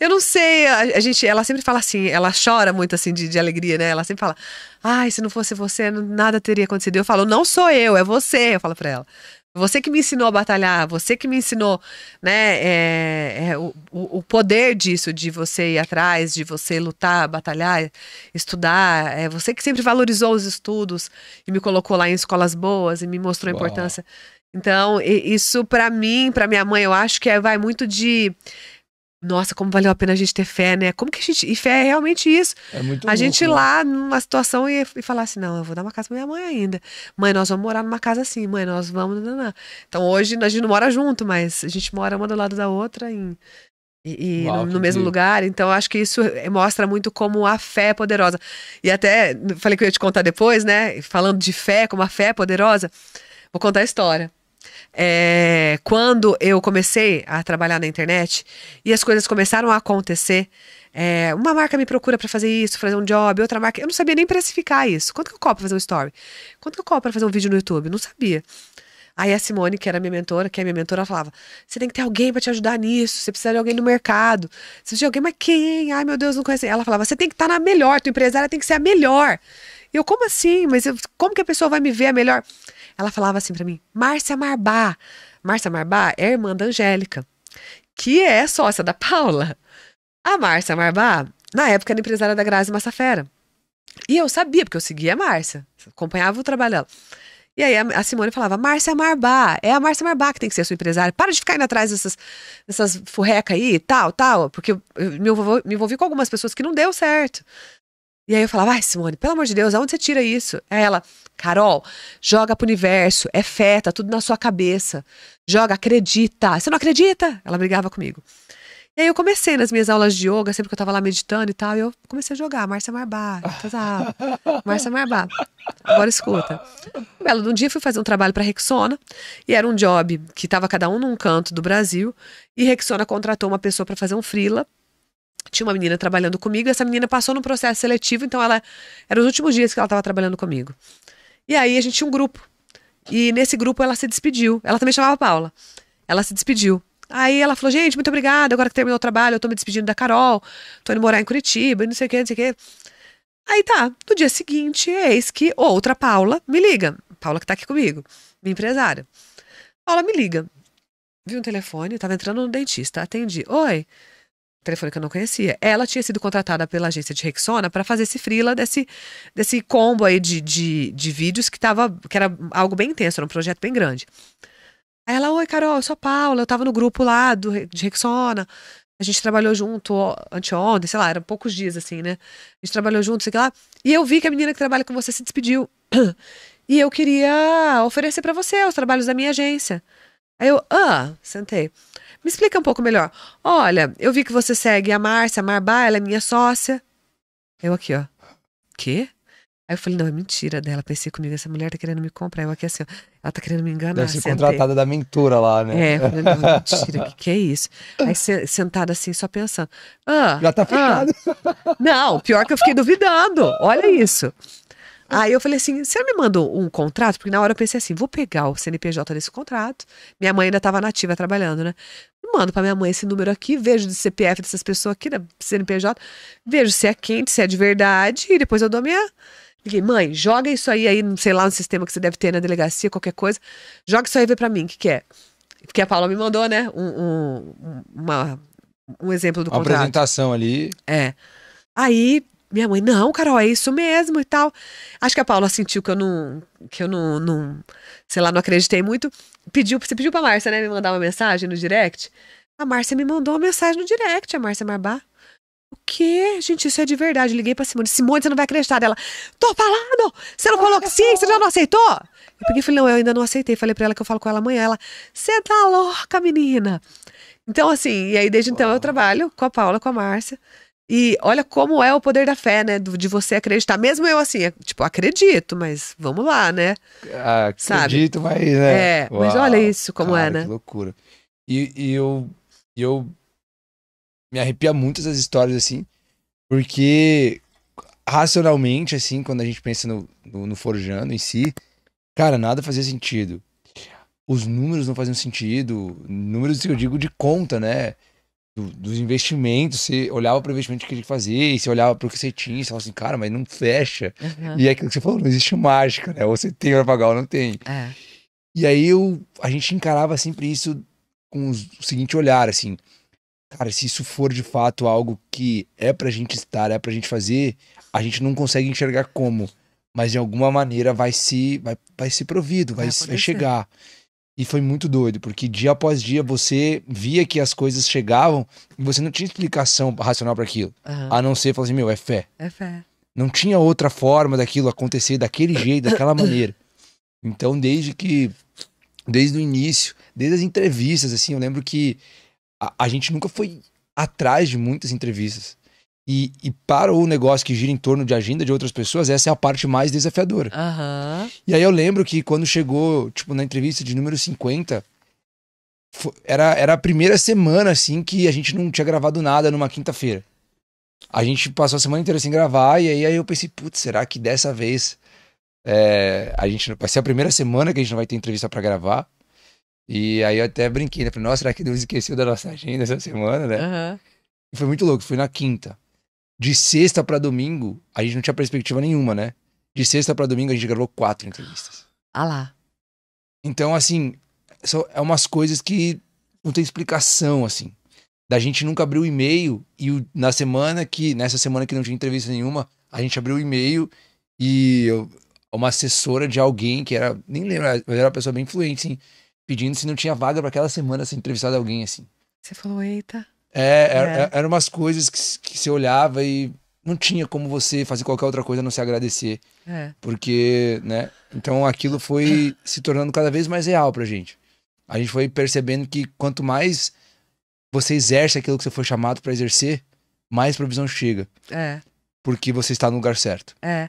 Eu não sei, a, gente, ela sempre fala assim, ela chora muito assim de, de alegria, né? Ela sempre fala, ai, se não fosse você, nada teria acontecido. Eu falo, não sou eu, é você, eu falo pra ela. Você que me ensinou a batalhar, você que me ensinou, né, é, é, o, o poder disso, de você ir atrás, de você lutar, batalhar, estudar. É você que sempre valorizou os estudos e me colocou lá em escolas boas e me mostrou a importância. Então, isso para mim, para minha mãe, eu acho que é, vai muito de nossa, como valeu a pena a gente ter fé, né? Como que a gente. E fé é realmente isso. É muito A louco, gente ir né? lá numa situação e, e falar assim: não, eu vou dar uma casa pra minha mãe ainda. Mãe, nós vamos morar numa casa assim. Mãe, nós vamos. Não, não, não. Então hoje a gente não mora junto, mas a gente mora uma do lado da outra em, e, e Uau, no, no mesmo lugar. Então, acho que isso é, mostra muito como a fé é poderosa. E até falei que eu ia te contar depois, né? Falando de fé, como a fé é poderosa, vou contar a história é, quando eu comecei a trabalhar na internet e as coisas começaram a acontecer, é, uma marca me procura para fazer isso, fazer um job, outra marca. Eu não sabia nem precificar isso. Quanto que eu cobro para fazer um story? Quanto que eu cobro para fazer um vídeo no YouTube? Não sabia. Aí a Simone, que era minha mentora, que é minha mentora, falava: você tem que ter alguém para te ajudar nisso, você precisa de alguém no mercado. Você precisa de alguém, mas quem? Ai, meu Deus, não conhece. Ela falava: você tem que estar tá na melhor, tua empresária tem que ser a melhor. Eu, como assim? Mas eu, como que a pessoa vai me ver a melhor? Ela falava assim para mim, Márcia Marbá. Márcia Marbá é irmã da Angélica, que é sócia da Paula. A Márcia Marbá, na época, era empresária da Grazi Massafera. E eu sabia, porque eu seguia a Márcia, acompanhava o trabalho dela. E aí a Simone falava, Márcia Marbá, é a Márcia Marbá que tem que ser sua empresária. Para de ficar indo atrás dessas, dessas furreca aí, tal, tal. Porque eu, eu me, envolvi, me envolvi com algumas pessoas que não deu certo. E aí eu falava, ai, Simone, pelo amor de Deus, aonde você tira isso? Aí ela, Carol, joga pro universo, é fé, tá tudo na sua cabeça. Joga, acredita. Você não acredita? Ela brigava comigo. E aí eu comecei nas minhas aulas de yoga, sempre que eu tava lá meditando e tal, eu comecei a jogar Márcia Marbá, Márcia Marbá. Agora escuta. Um belo de um dia fui fazer um trabalho para Rexona, e era um job que tava cada um num canto do Brasil, e Rexona contratou uma pessoa para fazer um frila tinha uma menina trabalhando comigo, essa menina passou no processo seletivo, então ela era os últimos dias que ela estava trabalhando comigo. E aí a gente tinha um grupo. E nesse grupo ela se despediu. Ela também chamava Paula. Ela se despediu. Aí ela falou: "Gente, muito obrigada, agora que terminou o trabalho, eu tô me despedindo da Carol, tô indo morar em Curitiba, não sei o quê, não sei o quê". Aí tá, no dia seguinte, eis que outra Paula me liga. Paula que tá aqui comigo, minha empresária. Paula me liga. Vi um telefone, tava entrando no dentista, atendi. "Oi" telefone que eu não conhecia. Ela tinha sido contratada pela agência de Rexona para fazer esse frila desse, desse combo aí de, de, de, vídeos que tava, que era algo bem intenso, era um projeto bem grande. Aí ela, oi, Carol, eu sou a Paula, eu tava no grupo lá do, de Rexona. A gente trabalhou junto anteontem, sei lá, eram poucos dias assim, né? A gente trabalhou junto, sei lá. E eu vi que a menina que trabalha com você se despediu. E eu queria oferecer para você os trabalhos da minha agência. Aí eu, ah, sentei. Me explica um pouco melhor. Olha, eu vi que você segue a Márcia, a Marbá, ela é minha sócia. Eu aqui, ó. Quê? Aí eu falei, não, é mentira dela. Pensei comigo, essa mulher tá querendo me comprar. Eu aqui assim, ó, ela tá querendo me enganar. Deve ser contratada da mentura lá, né? É, eu falei, não, mentira, o que, que é isso? Aí sentada assim, só pensando. Ah, Já tá ficado. Ah. Não, pior que eu fiquei duvidando. Olha isso. Aí eu falei assim: você me mandou um contrato? Porque na hora eu pensei assim: vou pegar o CNPJ desse contrato. Minha mãe ainda estava nativa trabalhando, né? Mando para minha mãe esse número aqui, vejo de CPF dessas pessoas aqui, da né, CNPJ, vejo se é quente, se é de verdade, e depois eu dou minha. Liguei, mãe, joga isso aí, aí, sei lá, no sistema que você deve ter na delegacia, qualquer coisa. Joga isso aí, vê pra mim, o que, que é? Porque a Paula me mandou, né? Um, um, uma, um exemplo do uma contrato. Uma apresentação ali. É. Aí minha mãe, não, Carol, é isso mesmo e tal. Acho que a Paula sentiu que eu não, que eu não, não sei lá, não acreditei muito. Pediu, você pediu pra Márcia, né, me mandar uma mensagem no direct? A Márcia me mandou uma mensagem no direct, a Márcia Marbá. O quê? Gente, isso é de verdade. liguei pra Simone. Simone, você não vai acreditar dela. Tô falando! Você não falou que sim? Você já não aceitou? Eu peguei e falei, não, eu ainda não aceitei. Falei pra ela que eu falo com ela amanhã. Ela, você tá louca, menina. Então, assim, e aí desde então eu trabalho com a Paula, com a Márcia. E olha como é o poder da fé, né? De você acreditar. Mesmo eu, assim, é, tipo, acredito, mas vamos lá, né? Ah, acredito, Sabe? mas, né? É, Uau, mas olha isso como é, cara, é, né? Que loucura. E, e eu, eu me arrepia muito essas histórias, assim, porque racionalmente, assim, quando a gente pensa no, no, no forjando em si, cara, nada fazia sentido. Os números não faziam sentido. Números que eu digo de conta, né? do, dos investimentos, você olhava para o investimento que queria fazer, e você olhava para o que você tinha, você falava assim, cara, mas não fecha. Uhum. E é aquilo que você falou, não existe mágica, né? Ou você tem para pagar ou não tem. É. E aí eu, a gente encarava sempre isso com o seguinte olhar, assim, cara, se isso for de fato algo que é para a gente estar, é para a gente fazer, a gente não consegue enxergar como, mas de alguma maneira vai se vai, vai ser provido, vai, vai, vai chegar. E foi muito doido, porque dia após dia você via que as coisas chegavam e você não tinha explicação racional para aquilo. Uhum. A não ser falar assim, meu, é fé. É fé. Não tinha outra forma daquilo acontecer daquele jeito, daquela maneira. Então, desde que. Desde o início, desde as entrevistas, assim, eu lembro que a, a gente nunca foi atrás de muitas entrevistas. E, e, para o negócio que gira em torno de agenda de outras pessoas, essa é a parte mais desafiadora. Uhum. E aí eu lembro que quando chegou, tipo, na entrevista de número 50, era, era a primeira semana, assim, que a gente não tinha gravado nada numa quinta-feira. A gente passou a semana inteira sem gravar, e aí, aí eu pensei, putz, será que dessa vez é, a gente vai ser a primeira semana que a gente não vai ter entrevista para gravar? E aí eu até brinquei, né? Falei, nossa, será que Deus esqueceu da nossa agenda essa semana, né? Uhum. E foi muito louco, foi na quinta de sexta para domingo, a gente não tinha perspectiva nenhuma, né? De sexta para domingo, a gente gravou quatro entrevistas. Ah lá. Então, assim, são, é umas coisas que não tem explicação, assim. Da gente nunca abrir o e-mail e na semana que, nessa semana que não tinha entrevista nenhuma, a gente abriu o e-mail e eu, uma assessora de alguém que era, nem lembro, mas era uma pessoa bem influente, assim, pedindo se não tinha vaga para aquela semana ser assim, entrevistado alguém, assim. Você falou, eita. É é, é, é. eram umas coisas que, que você olhava e não tinha como você fazer qualquer outra coisa a não se agradecer. É. Porque, né? Então aquilo foi se tornando cada vez mais real pra gente. A gente foi percebendo que quanto mais você exerce aquilo que você foi chamado para exercer, mais provisão chega. É. Porque você está no lugar certo. É.